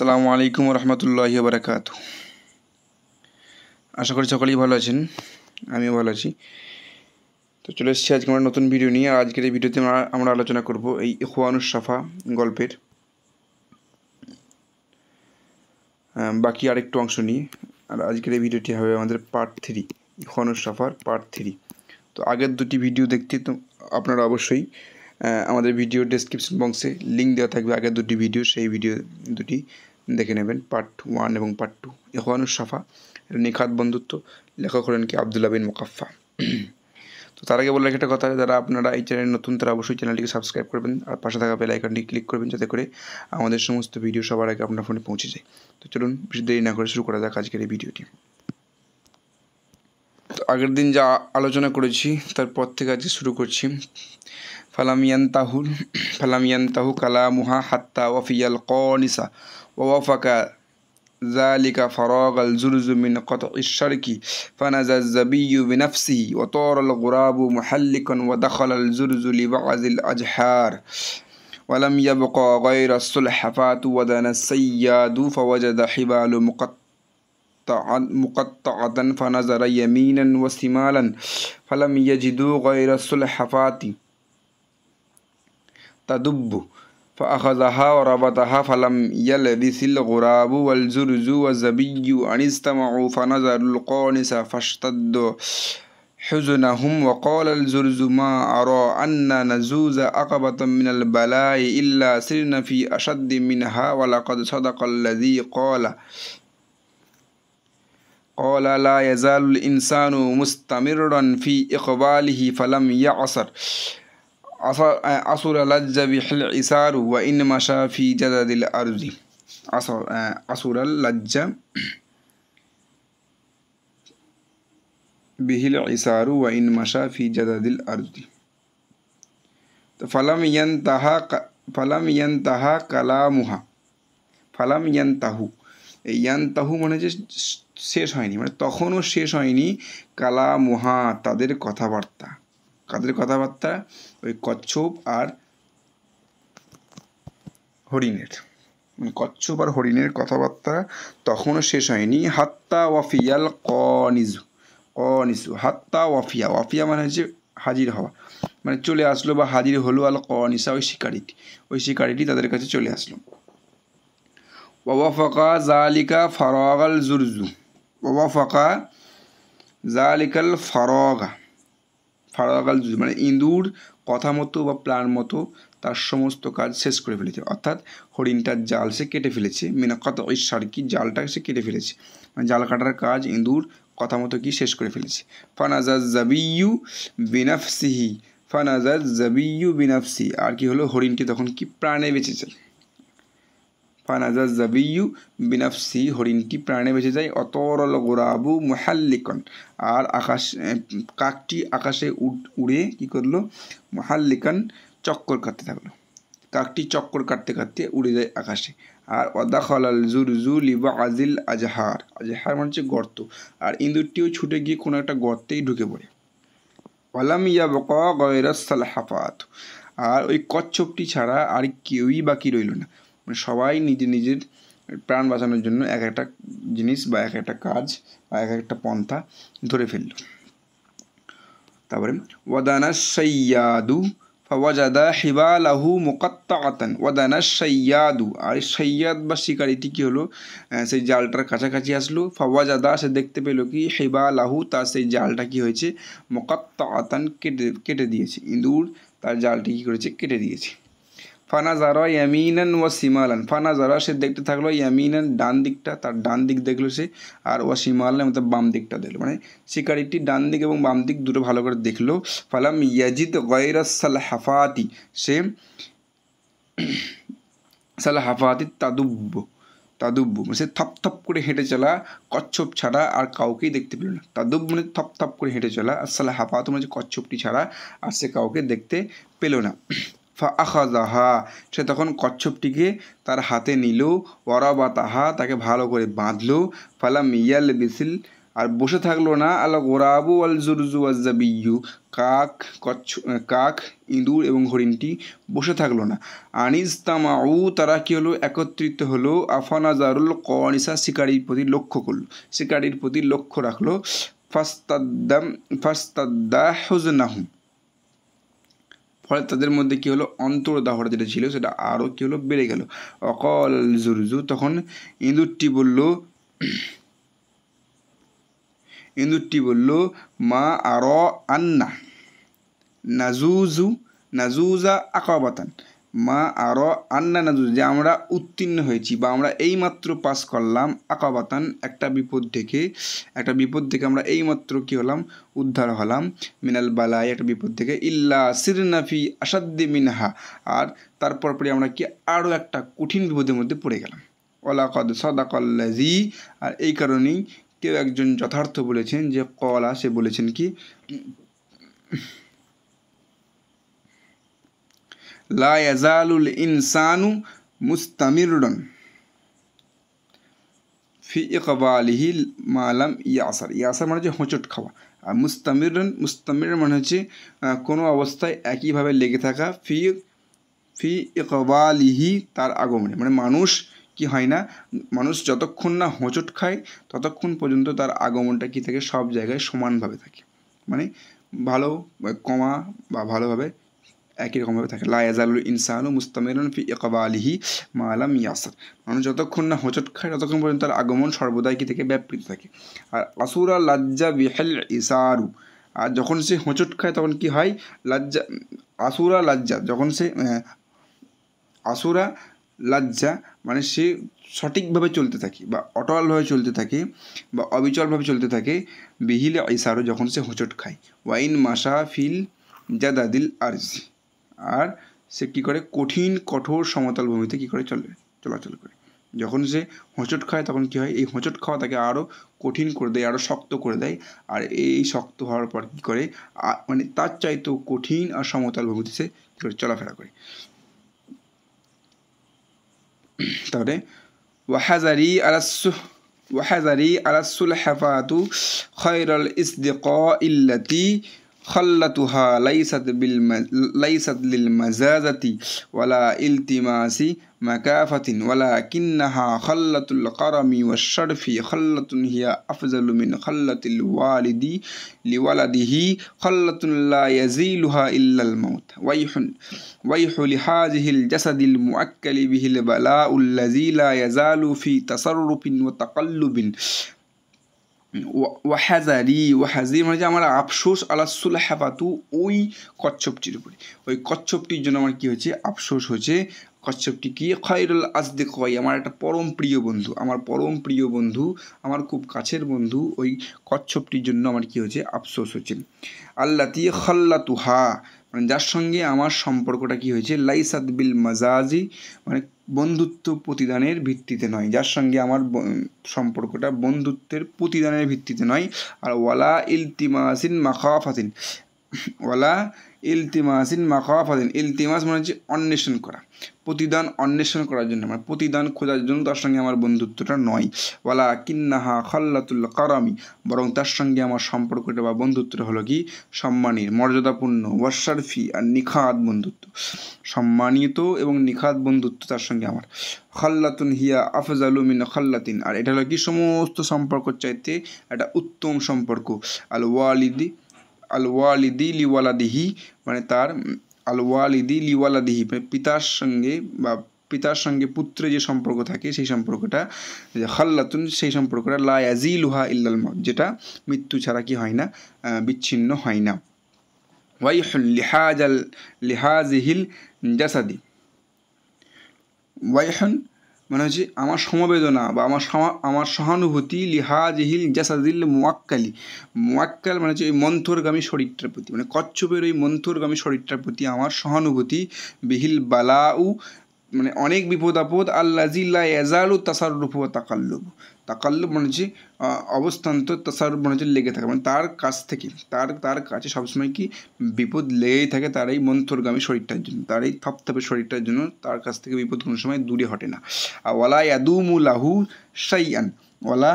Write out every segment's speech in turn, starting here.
সালামু আলাইকুম রহমতুল্লাহ বারাকাত আশা করি সকলেই ভালো আছেন আমিও ভালো আছি তো চলে এসেছি আজকে আমরা নতুন ভিডিও নিয়ে আর আজকের এই ভিডিওতে আমরা আলোচনা করব এই ইখওয়ানুস সাফা গল্পের বাকি আরেকটু অংশ নিয়ে আর আজকের এই ভিডিওটি হবে আমাদের পার্ট থ্রি ইখওয়ানুস সাফার পার্ট থ্রি তো আগের দুটি ভিডিও দেখতে তো আপনারা অবশ্যই আমাদের ভিডিও ডেসক্রিপশন বক্সে লিঙ্ক দেওয়া থাকবে আগে দুটি ভিডিও সেই ভিডিও দুটি দেখে নেবেন পার্ট ওয়ান এবং পার্ট টু ইহওয়ানুর সাফা নিখাত বন্ধুত্ব লেখক হলেন কি আবদুল্লা বিন মোকাফা তো তার আগে বলে একটা কথা যারা আপনারা এই চ্যানেল নতুন তারা অবশ্যই চ্যানেলটিকে সাবস্ক্রাইব করবেন আর পাশে থাকা বেল আইকনটি ক্লিক করবেন যাতে করে আমাদের সমস্ত ভিডিও সবার আগে আপনার ফোনে পৌঁছে যায় তো চলুন বেশি দেরি না করে শুরু করা যাক আজকের এই ভিডিওটি আগের দিন যা আলোচনা করেছি তারপর থেকে আজকে শুরু করছি ফালামিয়ান তাহুল ফালামিয়ান তাহু কালামুহা হাত্তা ওয়াফিয়াল কনিসা ওয়াফাকা ذلك فراغ الزرز من قطع الشرك فنزى الزبي بنفسه وطار الغراب محلقا ودخل الزرز لبعض الأجحار ولم يبقى غير السلحفاة ودنا السياد فوجد حبال مقطعة مقطعة فنظر يمينا وشمالا فلم يجدوا غير السلحفاة تدب فأخذها وربطها فلم يلبث الغراب والزرز والزبي أن استمعوا فنظروا القانس فاشتدوا حزنهم وقال الزرز ما أرى أن نزوز عقبة من البلاء إلا سرنا في أشد منها ولقد صدق الذي قال قال لا يزال الإنسان مستمرا في إقباله فلم يعصر عصر لج عصار وإن مشى في جدد الأرض عصر لج به العسار وإن مشى في جدد الأرض فلم ينتهى فلم ينتهى كلامها فلم ينتهوا ينتهوا من শেষ হয়নি মানে তখনও শেষ হয়নি কালা মোহা তাদের কথাবার্তা তাদের কথাবার্তা ওই কচ্ছপ আর হরিণের মানে কচ্ছপ আর হরিণের কথাবার্তা তখনও শেষ হয়নি হাত্তা ওয়াফিয়াল কনিজু কনিসু হাত্তা ওয়াফিয়া ওয়াফিয়া মানে হচ্ছে হাজির হওয়া মানে চলে আসলো বা হাজির হলো আল কনিসা ওই শিকারিটি ওই শিকারিটি তাদের কাছে চলে আসলো ওয়াফাকা জালিকা ফারাগাল জুরজু ওয়াফাকা জালিকাল ফারগা ফারগাল মানে ইঁদুর কথা মতো বা প্লান মতো তার সমস্ত কাজ শেষ করে ফেলেছে অর্থাৎ হরিণটার জাল সে কেটে ফেলেছে কত ওই সার্কি জালটা সে কেটে ফেলেছে মানে জাল কাটার কাজ ইঁদুর কথা মতো কি শেষ করে ফেলেছে ফানাজাজ জাবিউ বিনাফসিহি ফানাজাজ জাবিউ বিনাফসি আর কি হলো হরিণটি তখন কি প্রাণে বেঁচেছে জাবিউ বিনাফসি হরিণটি প্রাণে বেঁচে যায় অতরল গোরাবু মহাল্লিকন আর আকাশ কাকটি আকাশে উড়ে কি করলো মহাল্লিকন চক্কর কাটতে থাকলো কাকটি চক্কর কাটতে কাটতে উড়ে যায় আকাশে আর অদাখলাল জু লিবা আজিল আজহার আজহার মানে হচ্ছে গর্ত আর ইঁদুরটিও ছুটে গিয়ে কোনো একটা গর্তেই ঢুকে পড়ে অলাম ইয়া বকা গয়রাস হাফাত আর ওই কচ্ছপটি ছাড়া আর কেউই বাকি রইল না মানে সবাই নিজে নিজের প্রাণ বাঁচানোর জন্য এক একটা জিনিস বা এক একটা কাজ বা এক একটা পন্থা ধরে ফেলল তারপরে ওয়াদানা সৈয়াদু ওয়াজাদা হিবালাহু মোকাত্তাকাতান ওয়াদানা সৈয়াদু আর সৈয়াদ বা শিকারিটি কী হলো সেই জালটার কাছাকাছি আসলো ফাওয়াজাদা সে দেখতে পেল কি হিবালাহু তার সেই জালটা কি হয়েছে মোকাত্তাকাতান কেটে কেটে দিয়েছে ইঁদুর তার জালটি কী করেছে কেটে দিয়েছে ফানাজারা ইয়ামিনান ওয়া সিমালান ফানাজারা সে দেখতে থাকলো ইয়ামিনান ডান দিকটা তার ডান দিক দেখলো সে আর ওয়া সিমালান মতো বাম দিকটা দেখলো মানে শিকারিটি ডান দিক এবং বাম দিক দুটো ভালো করে দেখলো ফালাম ইয়াজিদ গয়রাসাল হাফাতি সে সাল হাফাতি তাদুব্য তাদুব্য মানে সে থপ থপ করে হেঁটে চলা কচ্ছপ ছাড়া আর কাউকেই দেখতে পেল না তাদুব মানে থপ থপ করে হেঁটে চলা আর সালা হাফাত মানে কচ্ছপটি ছাড়া আর সে কাউকে দেখতে পেল না ফা সে তখন কচ্ছপটিকে তার হাতে নিল ওরা বা তাহা তাকে ভালো করে বাঁধল ফালা মিয়াল বিসিল আর বসে থাকলো না আলা গোরাবু আল জুরজু আজাবিয়ু কাক কচ্ছ কাক ইঁদুর এবং হরিণটি বসে থাকলো না আনিস তামাউ তারা কী হলো একত্রিত হলো আফানাজারুল কনিসা শিকারির প্রতি লক্ষ্য করলো শিকারির প্রতি লক্ষ্য রাখলো ফাস্তাদ্দাম ফাস্তাদ্দা হুজনাহুম ফলে তাদের মধ্যে কি হলো অন্তর্দাহর যেটা ছিল সেটা আরও কী হলো বেড়ে গেল অকল জুরজু তখন ইঁদুরটি বলল ইঁদুরটি বলল মা আর আন্না নাজুজু নাজুজা আকাবাতান মা আরও আন্নানা যে আমরা উত্তীর্ণ হয়েছি বা আমরা এইমাত্র পাস করলাম আকাবাতান একটা বিপদ থেকে একটা বিপদ থেকে আমরা এইমাত্র কী হলাম উদ্ধার হলাম মিনাল বালাই একটা বিপদ থেকে ইল্লা সিরনাফি আসাদ্দি মিনহা আর তারপর পরে আমরা কি আরও একটা কঠিন বিপদের মধ্যে পড়ে গেলাম অলাকদ সদাকল্লাজি আর এই কারণেই কেউ একজন যথার্থ বলেছেন যে কলা সে বলেছেন কি লা ইয়াজালুল ইনসানু মুস্তামিরুন ফি ইকবালিহি মালাম ইয়াসার ইয়াসার মানে হচ্ছে হোঁচট খাওয়া আর মুস্তামিরন মুস্তামির মানে হচ্ছে কোনো অবস্থায় একইভাবে লেগে থাকা ফি ফি ইকবালিহি তার আগমনে মানে মানুষ কি হয় না মানুষ যতক্ষণ না হোঁচট খায় ততক্ষণ পর্যন্ত তার আগমনটা কি থাকে সব জায়গায় সমানভাবে থাকে মানে ভালো কমা বা ভালোভাবে একই রকমভাবে থাকে লায়াজালুল ইনসানু মুস্তামিরন ফি ইকবালিহি মালাম ইয়াসার মানুষ যতক্ষণ না হোঁচট খায় ততক্ষণ পর্যন্ত তার আগমন সর্বদাই কি থেকে ব্যাপৃত থাকে আর আসুরা লাজ্জা বিহেল ইসারু আর যখন সে হোঁচট খায় তখন কি হয় লাজ্জা আসুরা লাজ্জা যখন সে আসুরা লাজ্জা মানে সে সঠিকভাবে চলতে থাকে বা অটলভাবে চলতে থাকে বা অবিচলভাবে চলতে থাকে বিহিল ইসারু যখন সে হোঁচট খায় ওয়াইন মাসা ফিল জাদাদিল আরজি আর সে কী করে কঠিন কঠোর সমতল ভূমিতে কী করে চলে চলাচল করে যখন সে হোঁচট খায় তখন কী হয় এই হোঁচট খাওয়া তাকে আরও কঠিন করে দেয় আরও শক্ত করে দেয় আর এই শক্ত হওয়ার পর কী করে মানে তার চাইতেও কঠিন আর সমতল ভূমিতে সে কী করে চলাফেরা করে তাহলে ওয়াহাজারি আলাসু ওয়াহাজারি আলাসুল হেফাতু খৈরল ইসদিক ইল্লাতি خلتها ليست, بالم... ليست للمزازة ولا التماس مكافة ولكنها خلة القرم والشرف خلة هي أفضل من خلة الوالد لولده خلة لا يزيلها إلا الموت ويح ويح لهذه الجسد المؤكل به البلاء الذي لا يزال في تصرف وتقلب ওয়াহাজারি ওয়াহাজি মানে যে আমার আফসোস আলাসুল হ্যাফাতু ওই কচ্ছপটির উপরে ওই কচ্ছপটির জন্য আমার কী হয়েছে আফসোস হয়েছে কচ্ছপটি কি খয়রুল আজদে কয় আমার একটা পরম প্রিয় বন্ধু আমার পরম প্রিয় বন্ধু আমার খুব কাছের বন্ধু ওই কচ্ছপটির জন্য আমার কী হয়েছে আফসোস হচ্ছে আল্লাতি খল্লা তুহা মানে যার সঙ্গে আমার সম্পর্কটা কি হয়েছে লাইসাদ বিল মাজাজি মানে বন্ধুত্ব প্রতিদানের ভিত্তিতে নয় যার সঙ্গে আমার সম্পর্কটা বন্ধুত্বের প্রতিদানের ভিত্তিতে নয় আর ওয়ালা ইলতিমাসিন মাখাফাতিন ওয়ালা ইলতিমাসিন মাখাফাদিন ইলতিমাস মানে হচ্ছে অন্বেষণ করা প্রতিদান অন্বেষণ করার জন্য মানে প্রতিদান খোঁজার জন্য তার সঙ্গে আমার বন্ধুত্বটা নয় ওয়ালা কিন্নাহা খাল্লাতুল কারামি বরং তার সঙ্গে আমার সম্পর্কটা বা বন্ধুত্বটা হলো কি সম্মানের মর্যাদাপূর্ণ ওয়াশারফি আর নিখাত বন্ধুত্ব সম্মানিত এবং নিখাত বন্ধুত্ব তার সঙ্গে আমার খাল্লাতুন হিয়া আফজালুমিন খাল্লাতিন আর এটা হলো কি সমস্ত সম্পর্ক চাইতে একটা উত্তম সম্পর্ক আল ওয়ালিদি আলওয়ালিদি লিওয়ালাদিহি মানে তার আলওয়ালিদি লিওয়ালাদিহি মানে পিতার সঙ্গে বা পিতার সঙ্গে পুত্রে যে সম্পর্ক থাকে সেই সম্পর্কটা হাল্লাতুন সেই সম্পর্কটা লায়াজি ইয়াজিলুহা ইল্লাল মত যেটা মৃত্যু ছাড়া কি হয় না বিচ্ছিন্ন হয় না ওয়াই লিহাজ আল লিহাজিহিল জাসাদি ওয়াইহন মানে হচ্ছে আমার সমবেদনা বা আমার আমার সহানুভূতি লিহাজহিল জাসাদিল মোয়াক্কালি মোয়াক্কাল মানে হচ্ছে ওই মন্থরগামী শরীরটার প্রতি মানে কচ্ছপের ওই মন্থরগামী শরীরটার প্রতি আমার সহানুভূতি বিহিল বালাউ মানে অনেক বিপদ আপদ আল্লা জিল্লা এজালু তাসারুফ ও তাকাল্লুব তাকাল্লুব মনে হচ্ছে অবস্থান্ত তাসারুফ মনে হচ্ছে লেগে থাকে মানে তার কাছ থেকে তার তার কাছে সবসময় কি বিপদ লেগেই থাকে তার এই মন্থরগামী শরীরটার জন্য তার এই থপথপে শরীরটার জন্য তার কাছ থেকে বিপদ কোনো সময় দূরে হটে না আর ওয়ালা ইয়াদুমু লাহু সাইয়ান ওয়ালা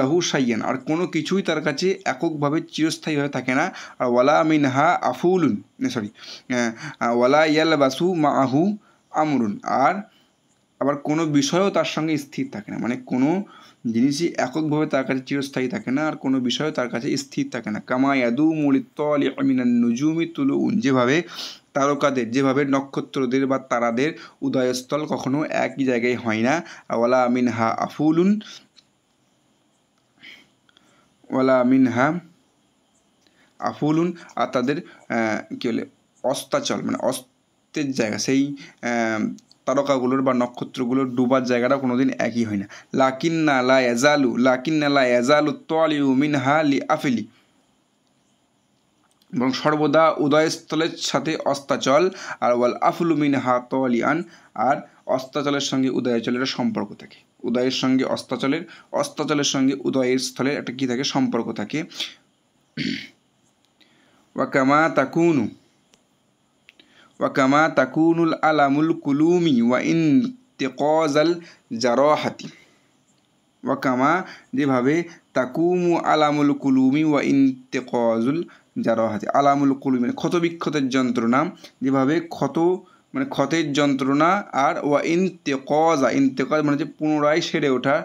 লাহু সাইয়ান আর কোনো কিছুই তার কাছে এককভাবে চিরস্থায়ীভাবে থাকে না আর ওয়ালা মিনহা আফুলুন সরি ওয়ালা ইয়াল বাসু মা আহু আমরুন আর আবার কোনো বিষয়ও তার সঙ্গে স্থির থাকে না মানে কোনো জিনিসই এককভাবে তার কাছে চিরস্থায়ী থাকে না আর কোনো বিষয়ও তার কাছে স্থির থাকে না কামায়াদু ইয়াদু মলিতল আমিনান নজুমি তুলু যেভাবে তারকাদের যেভাবে নক্ষত্রদের বা তারাদের উদয়স্থল কখনো একই জায়গায় হয় না ওয়ালা আমিন হা আফুলুন ওয়ালা আমিন হা আফুলুন আর তাদের কী বলে অস্তাচল মানে অস্ত গুরুত্বের জায়গা সেই তারকাগুলোর বা নক্ষত্রগুলোর ডুবার জায়গাটা কোনো দিন একই হয় না লাকিন্না লা এজালু লাকিন্না লা এজালু তলিউ মিনহা লি আফিলি এবং সর্বদা উদয়স্থলের সাথে অস্তাচল আর ওয়াল আফলু মিনহা তলিয়ান আর অস্তাচলের সঙ্গে উদয়চলের সম্পর্ক থাকে উদয়ের সঙ্গে অস্তাচলের অস্তাচলের সঙ্গে উদয়ের স্থলের একটা কী থাকে সম্পর্ক থাকে ওয়াকামা তাকুনু ওয়াকামা তাকুনুল আলামুল কুলুমি ওয়া ইন তেকজাল জারহাতি ওয়াকামা যেভাবে তাকুমু আলামুল কুলুমি ওয়া ইন তেকজুল জারহাতি আলামুল কুলুমি মানে ক্ষত বিক্ষতের যন্ত্রণা যেভাবে ক্ষত মানে ক্ষতের যন্ত্রণা আর ওয়া ইন ইন্তেকজা ইন্তেকজ মানে যে পুনরায় সেরে ওঠা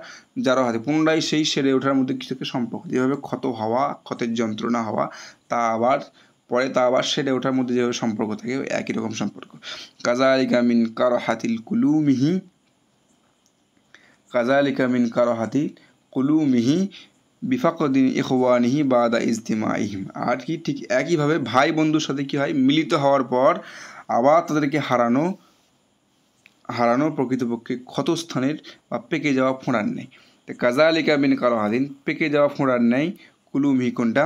যারা পুনরায় সেই সেরে ওঠার মধ্যে কিছু সম্পর্ক যেভাবে ক্ষত হওয়া ক্ষতের যন্ত্রণা হওয়া তা আবার পরে তা আবার সেরে ওঠার মধ্যে যেভাবে সম্পর্ক থাকে একই রকম সম্পর্ক কাজা আলিকা মিন কারো হাতিল কুলুমিহি কাজা আলিকা মিন কারো হাতিল কুলুমিহি বিফাকদিন বা দা ইজতিমা ইহিম আর কি ঠিক একইভাবে ভাই বন্ধুর সাথে কী হয় মিলিত হওয়ার পর আবার তাদেরকে হারানো হারানো প্রকৃতপক্ষে ক্ষতস্থানের বা পেকে যাওয়া ফোঁড়ার নেই কাজা আলিকা বিন কারো হাদিন পেকে যাওয়া ফোঁড়ার নেই কুলুমহি কোনটা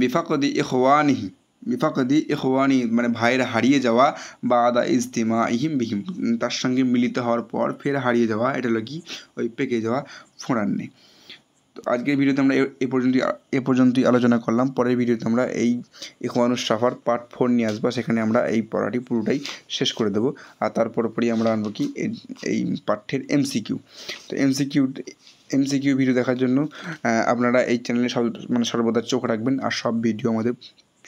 বিফাকদি ইখওয়ানিহি বিফাকদি ইখওয়ানি মানে ভাইয়ের হারিয়ে যাওয়া বা আদা ইজতিমা ইহিম বিহিম তার সঙ্গে মিলিত হওয়ার পর ফের হারিয়ে যাওয়া এটা হলো কি ওই পেকে যাওয়া নেই তো আজকের ভিডিওতে আমরা এ পর্যন্ত এ পর্যন্তই আলোচনা করলাম পরের ভিডিওতে আমরা এই ইকোয়ানুস সাফার পার্ট ফোর নিয়ে আসবো সেখানে আমরা এই পড়াটি পুরোটাই শেষ করে দেবো আর তারপর পরই আমরা আনবো কি এই পাঠ্যের এমসিকিউ তো এমসিকিউ এমসিকিউ ভিডিও দেখার জন্য আপনারা এই চ্যানেলে সব মানে সর্বদা চোখ রাখবেন আর সব ভিডিও আমাদের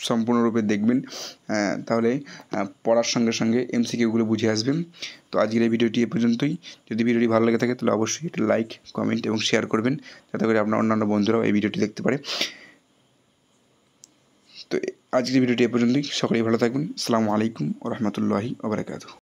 সম্পূর্ণরূপে দেখবেন তাহলে পড়ার সঙ্গে সঙ্গে এমসিকিউগুলো বুঝে আসবেন তো আজকের এই ভিডিওটি এ পর্যন্তই যদি ভিডিওটি ভালো লেগে থাকে তাহলে অবশ্যই এটা লাইক কমেন্ট এবং শেয়ার করবেন যাতে করে আপনার অন্যান্য বন্ধুরাও এই ভিডিওটি দেখতে পারে তো আজকের ভিডিওটি এ পর্যন্তই সকলেই ভালো থাকবেন আসসালামু আলাইকুম ও রহমতুল্লাহি ওবরাকাতু